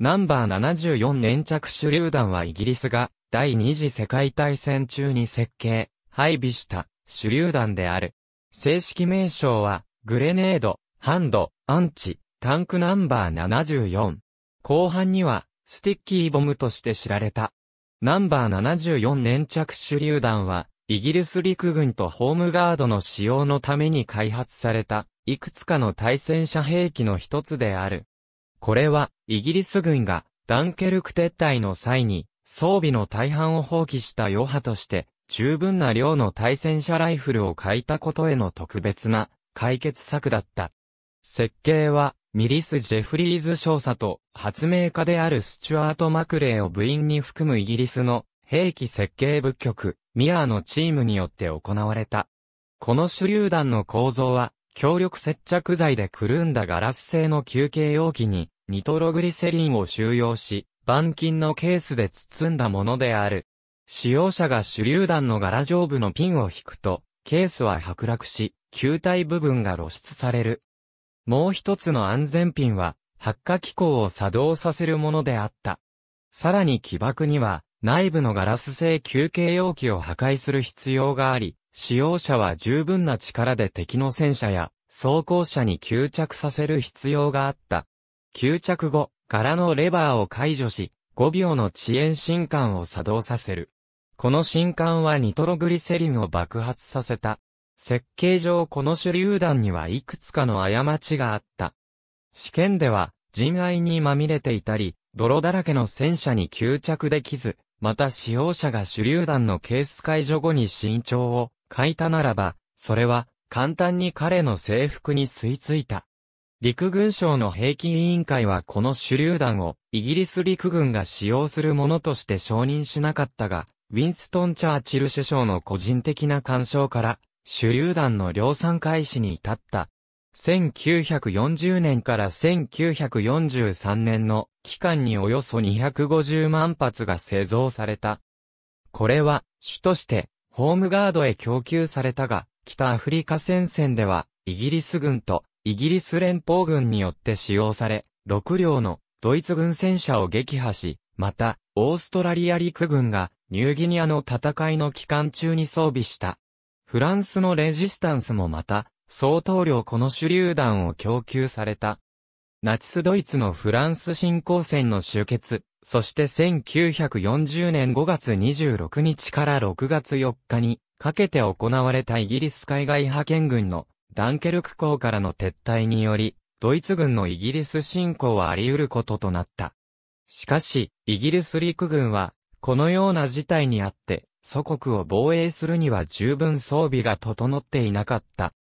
ナンバー74粘着手榴弾はイギリスが第二次世界大戦中に設計、配備した手榴弾である。正式名称はグレネード、ハンド、アンチ、タンクナンバー74。後半にはスティッキーボムとして知られた。ナンバー74粘着手榴弾はイギリス陸軍とホームガードの使用のために開発された、いくつかの対戦車兵器の一つである。これは、イギリス軍が、ダンケルク撤退の際に、装備の大半を放棄した余波として、十分な量の対戦車ライフルを書いたことへの特別な解決策だった。設計は、ミリス・ジェフリーズ少佐と発明家であるスチュアート・マクレーを部員に含むイギリスの兵器設計部局、ミアーのチームによって行われた。この手榴弾の構造は、強力接着剤でくるんだガラス製の休憩容器に、ニトログリセリンを収容し、板金のケースで包んだものである。使用者が手榴弾の柄上部のピンを引くと、ケースは剥落し、球体部分が露出される。もう一つの安全ピンは、発火機構を作動させるものであった。さらに起爆には、内部のガラス製休憩容器を破壊する必要があり、使用者は十分な力で敵の戦車や装甲車に吸着させる必要があった。吸着後、柄のレバーを解除し、5秒の遅延進管を作動させる。この進管はニトログリセリンを爆発させた。設計上この手榴弾にはいくつかの過ちがあった。試験では、人愛にまみれていたり、泥だらけの戦車に吸着できず、また使用者が手榴弾のケース解除後に身長を書いたならば、それは、簡単に彼の制服に吸い付いた。陸軍省の兵器委員会はこの手榴弾をイギリス陸軍が使用するものとして承認しなかったが、ウィンストン・チャーチル首相の個人的な干渉から、手榴弾の量産開始に至った。1940年から1943年の期間におよそ250万発が製造された。これは、主としてホームガードへ供給されたが、北アフリカ戦線では、イギリス軍とイギリス連邦軍によって使用され、6両のドイツ軍戦車を撃破し、また、オーストラリア陸軍がニューギニアの戦いの期間中に装備した。フランスのレジスタンスもまた、相当量この手榴弾を供給された。ナチスドイツのフランス侵攻戦の終結、そして1940年5月26日から6月4日にかけて行われたイギリス海外派遣軍のダンケルク港からの撤退により、ドイツ軍のイギリス侵攻はあり得ることとなった。しかし、イギリス陸軍は、このような事態にあって、祖国を防衛するには十分装備が整っていなかった。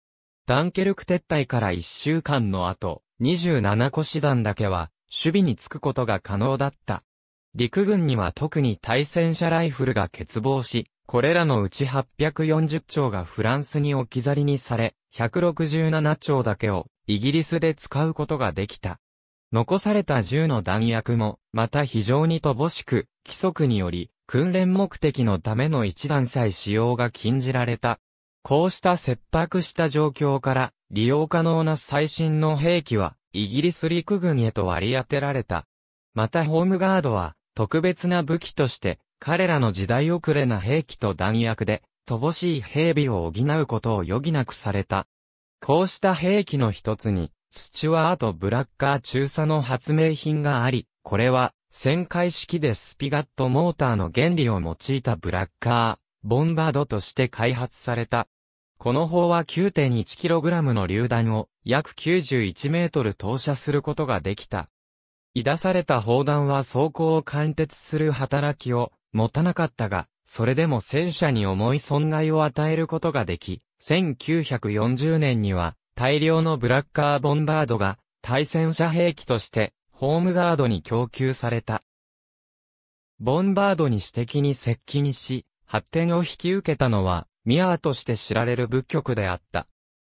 ダンケルク撤退から1週間の後、27個師団だけは、守備につくことが可能だった。陸軍には特に対戦車ライフルが欠乏し、これらのうち840丁がフランスに置き去りにされ、167丁だけをイギリスで使うことができた。残された銃の弾薬も、また非常に乏しく、規則により、訓練目的のための一弾さえ使用が禁じられた。こうした切迫した状況から、利用可能な最新の兵器は、イギリス陸軍へと割り当てられた。またホームガードは、特別な武器として、彼らの時代遅れな兵器と弾薬で、乏しい兵備を補うことを余儀なくされた。こうした兵器の一つに、スチュワート・ブラッカー中佐の発明品があり、これは、旋回式でスピガットモーターの原理を用いたブラッカー、ボンバードとして開発された。この砲は 9.1kg の榴弾を約91メートル投射することができた。出された砲弾は走行を貫徹する働きを持たなかったが、それでも戦車に重い損害を与えることができ、1940年には大量のブラッカーボンバードが対戦車兵器としてホームガードに供給された。ボンバードに私的に接近し、発展を引き受けたのはミアーとして知られる部局であった。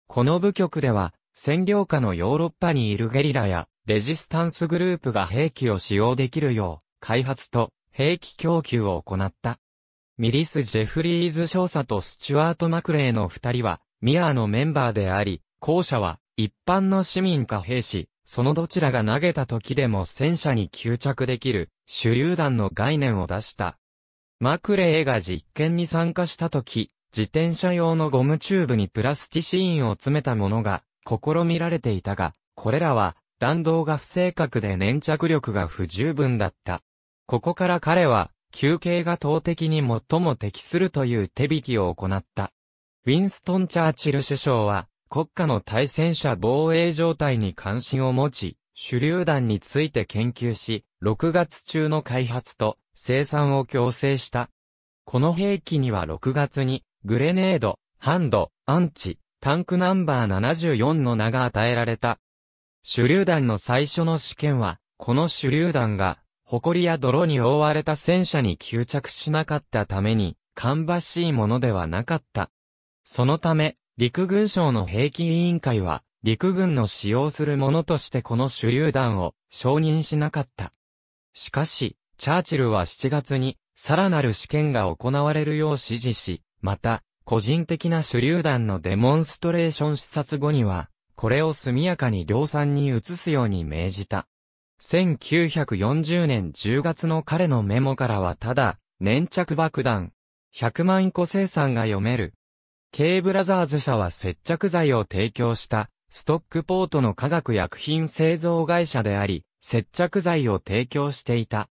この部局では占領下のヨーロッパにいるゲリラやレジスタンスグループが兵器を使用できるよう、開発と兵器供給を行った。ミリス・ジェフリーズ少佐とスチュワート・マクレーの二人は、ミアーのメンバーであり、後者は一般の市民か兵士、そのどちらが投げた時でも戦車に吸着できる手榴弾の概念を出した。マクレーが実験に参加した時、自転車用のゴムチューブにプラスティシーンを詰めたものが試みられていたが、これらは弾道が不正確で粘着力が不十分だった。ここから彼は、球形が投敵に最も適するという手引きを行った。ウィンストン・チャーチル首相は、国家の対戦車防衛状態に関心を持ち、手榴弾について研究し、6月中の開発と生産を強制した。この兵器には6月に、グレネード、ハンド、アンチ、タンクナンバー74の名が与えられた。手榴弾の最初の試験は、この手榴弾が、埃や泥に覆われた戦車に吸着しなかったために、芳しいものではなかった。そのため、陸軍省の兵器委員会は、陸軍の使用するものとしてこの手榴弾を承認しなかった。しかし、チャーチルは7月に、さらなる試験が行われるよう指示し、また、個人的な手榴弾のデモンストレーション視察後には、これを速やかに量産に移すように命じた。1940年10月の彼のメモからはただ、粘着爆弾、100万個生産が読める。K ブラザーズ社は接着剤を提供した、ストックポートの化学薬品製造会社であり、接着剤を提供していた。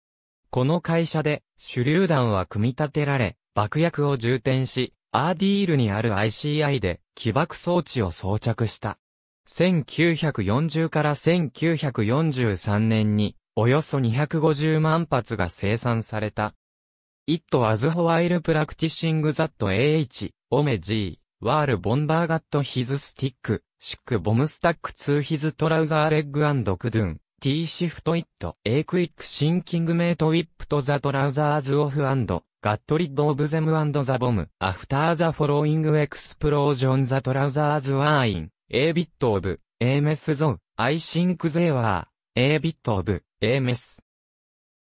この会社で手榴弾は組み立てられ、爆薬を充填し、アーディールにある ICI で起爆装置を装着した。1940から1943年におよそ250万発が生産された。It was while practicing that AH, Ome G, while bomber got his stick, sick bomb stack to his trouser leg and kudun, T shift it, a quick sinking mate whipped the trousers off and ガットリッド・オブ・ゼム・アンド・ザ・ボム、アフター・ザ・フォローイング・エクスプロージョン・ザ・トラウザーズ・ワーイン、エービット・オブ、エーメス・ゾウ、アイシンク・ゼーワー、エービット・オブ、エーメス。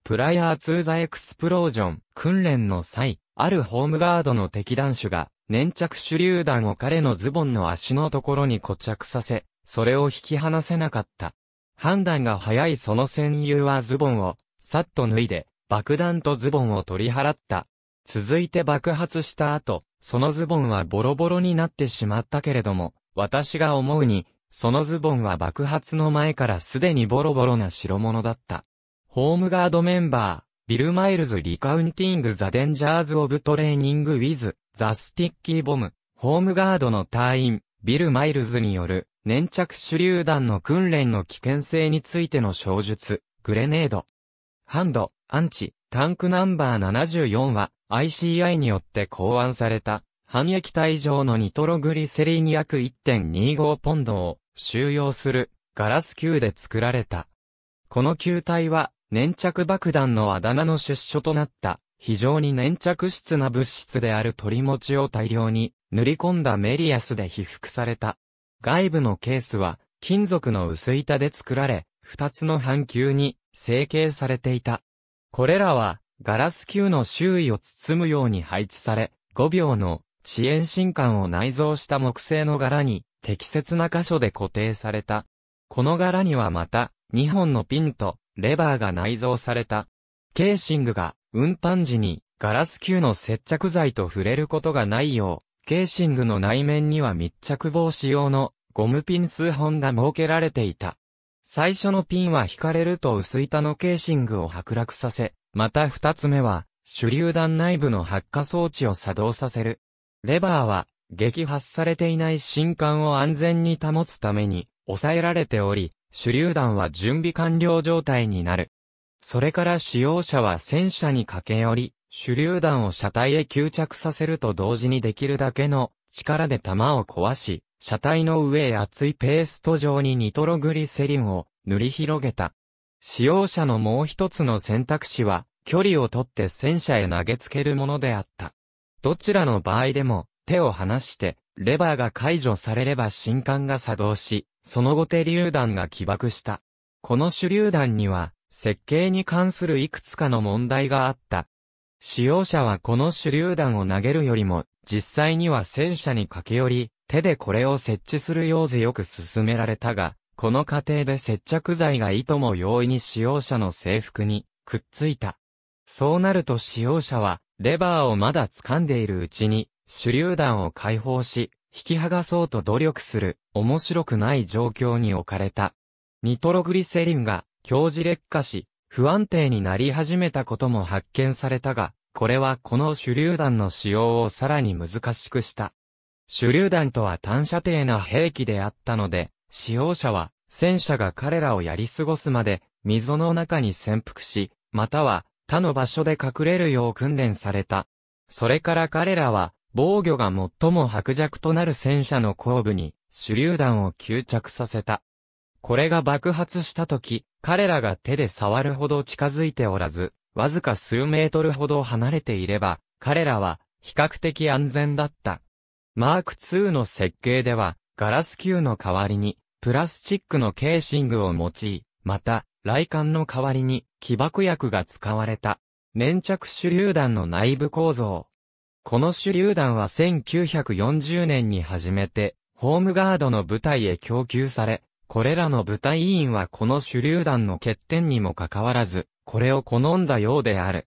プライアー・ツー・ザ・エクスプロージョン、訓練の際、あるホームガードの敵弾手が、粘着手榴弾を彼のズボンの足のところに固着させ、それを引き離せなかった。判断が早いその戦友はズボンを、さっと脱いで、爆弾とズボンを取り払った。続いて爆発した後、そのズボンはボロボロになってしまったけれども、私が思うに、そのズボンは爆発の前からすでにボロボロな代物だった。ホームガードメンバー、ビル・マイルズ・リカウンティング・ザ・デンジャーズ・オブ・トレーニング・ウィズ・ザ・スティッキー・ボム、ホームガードの隊員、ビル・マイルズによる、粘着手榴弾の訓練の危険性についての小述、グレネード、ハンド、アンチ、タンクナンバー74は ICI によって考案された、半液体上のニトログリセリン約1.25ポンドを収容するガラス球で作られた。この球体は粘着爆弾のあだ名の出所となった非常に粘着質な物質である鳥持ちを大量に塗り込んだメリアスで被覆された。外部のケースは金属の薄板で作られ、二つの半球に成形されていた。これらは、ガラス球の周囲を包むように配置され、5秒の遅延進管を内蔵した木製の柄に適切な箇所で固定された。この柄にはまた2本のピンとレバーが内蔵された。ケーシングが運搬時にガラス球の接着剤と触れることがないよう、ケーシングの内面には密着防止用のゴムピン数本が設けられていた。最初のピンは引かれると薄板のケーシングを剥落させ、また二つ目は、手榴弾内部の発火装置を作動させる。レバーは、撃破されていない新管を安全に保つために、抑えられており、手榴弾は準備完了状態になる。それから使用者は戦車に駆け寄り、手榴弾を車体へ吸着させると同時にできるだけの力で弾を壊し、車体の上へ厚いペースト状にニトログリセリンを塗り広げた。使用者のもう一つの選択肢は、距離をとって戦車へ投げつけるものであった。どちらの場合でも、手を離して、レバーが解除されれば新艦が作動し、その後手榴弾が起爆した。この手榴弾には、設計に関するいくつかの問題があった。使用者はこの手榴弾を投げるよりも、実際には戦車に駆け寄り、手でこれを設置するよう強く勧められたが、この過程で接着剤がいとも容易に使用者の制服にくっついた。そうなると使用者は、レバーをまだ掴んでいるうちに、手榴弾を解放し、引き剥がそうと努力する、面白くない状況に置かれた。ニトログリセリンが、強磁劣化し、不安定になり始めたことも発見されたが、これはこの手榴弾の使用をさらに難しくした。手榴弾とは単射程な兵器であったので、使用者は戦車が彼らをやり過ごすまで溝の中に潜伏し、または他の場所で隠れるよう訓練された。それから彼らは防御が最も薄弱となる戦車の後部に手榴弾を吸着させた。これが爆発した時、彼らが手で触るほど近づいておらず、わずか数メートルほど離れていれば、彼らは比較的安全だった。マーク2の設計では、ガラス球の代わりに、プラスチックのケーシングを用い、また、雷管の代わりに、起爆薬が使われた。粘着手榴弾の内部構造。この手榴弾は1940年に始めて、ホームガードの部隊へ供給され、これらの部隊委員はこの手榴弾の欠点にもかかわらず、これを好んだようである。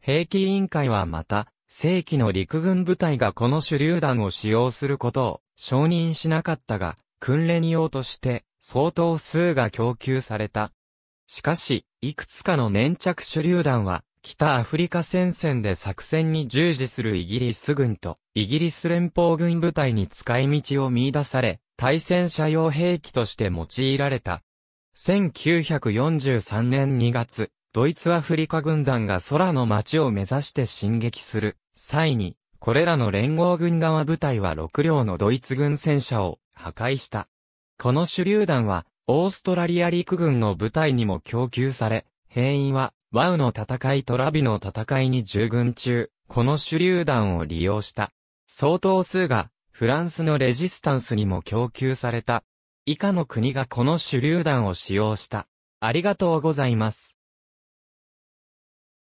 兵器委員会はまた、正規の陸軍部隊がこの手榴弾を使用することを承認しなかったが、訓練用として相当数が供給された。しかし、いくつかの粘着手榴弾は、北アフリカ戦線で作戦に従事するイギリス軍と、イギリス連邦軍部隊に使い道を見出され、対戦車用兵器として用いられた。1943年2月、ドイツアフリカ軍団が空の街を目指して進撃する。際に、これらの連合軍側部隊は6両のドイツ軍戦車を破壊した。この手榴弾は、オーストラリア陸軍の部隊にも供給され、兵員は、ワウの戦いとラビの戦いに従軍中、この手榴弾を利用した。相当数が、フランスのレジスタンスにも供給された。以下の国がこの手榴弾を使用した。ありがとうございます。